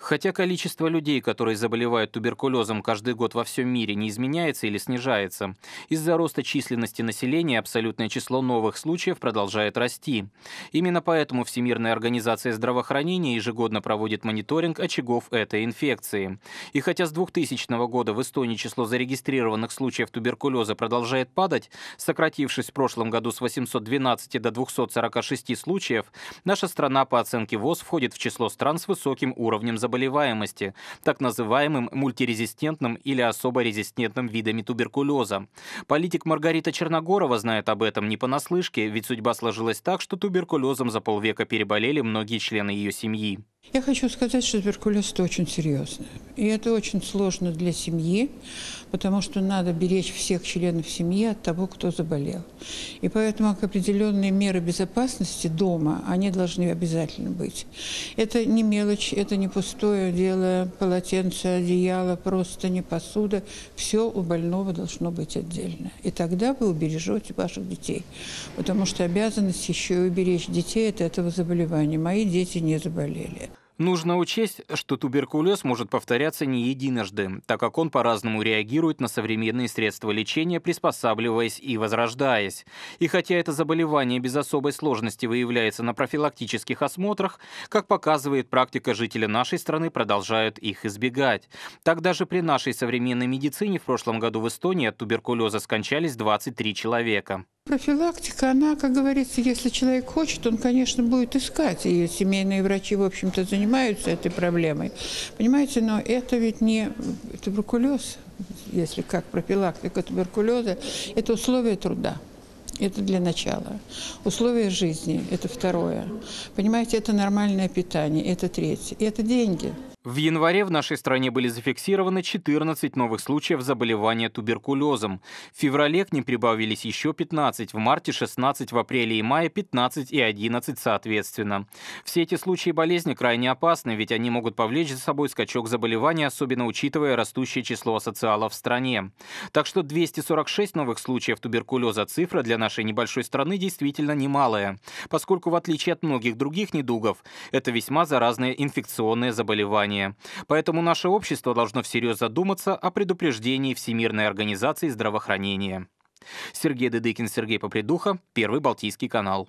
Хотя количество людей, которые заболевают туберкулезом каждый год во всем мире, не изменяется или снижается, из-за роста численности населения абсолютное число новых случаев продолжает расти. Именно поэтому Всемирная организация здравоохранения ежегодно проводит мониторинг очагов этой инфекции. И хотя с 2000 года в Эстонии число зарегистрированных случаев туберкулеза продолжает падать, сократившись в прошлом году с 812 до 246 случаев, наша страна по оценке ВОЗ входит в число стран с высоким уровнем заболеваний заболеваемости, так называемым мультирезистентным или особо резистентным видами туберкулеза. Политик Маргарита Черногорова знает об этом не понаслышке, ведь судьба сложилась так, что туберкулезом за полвека переболели многие члены ее семьи. Я хочу сказать, что туберкулез – это очень серьезно. И это очень сложно для семьи, потому что надо беречь всех членов семьи от того, кто заболел. И поэтому определенные меры безопасности дома, они должны обязательно быть. Это не мелочь, это не пустое дело, полотенце, одеяло, просто не посуда. Все у больного должно быть отдельно. И тогда вы убережете ваших детей. Потому что обязанность еще и уберечь детей от этого заболевания. Мои дети не заболели. Нужно учесть, что туберкулез может повторяться не единожды, так как он по-разному реагирует на современные средства лечения, приспосабливаясь и возрождаясь. И хотя это заболевание без особой сложности выявляется на профилактических осмотрах, как показывает практика жителя нашей страны, продолжают их избегать. Так даже при нашей современной медицине в прошлом году в Эстонии от туберкулеза скончались 23 человека. Профилактика, она, как говорится, если человек хочет, он, конечно, будет искать. И семейные врачи, в общем-то, занимаются этой проблемой. Понимаете, но это ведь не туберкулез, если как профилактика туберкулеза, это условия труда. Это для начала. Условия жизни – это второе. Понимаете, это нормальное питание – это третье. И это деньги – в январе в нашей стране были зафиксированы 14 новых случаев заболевания туберкулезом. В феврале к ним прибавились еще 15, в марте 16, в апреле и мае 15 и 11 соответственно. Все эти случаи болезни крайне опасны, ведь они могут повлечь за собой скачок заболевания, особенно учитывая растущее число асоциалов в стране. Так что 246 новых случаев туберкулеза цифра для нашей небольшой страны действительно немалая, поскольку в отличие от многих других недугов, это весьма заразное инфекционное заболевание заболевания. Поэтому наше общество должно всерьез задуматься о предупреждении Всемирной организации здравоохранения. Сергей Дедыкин, Сергей Попридуха, Первый Балтийский канал.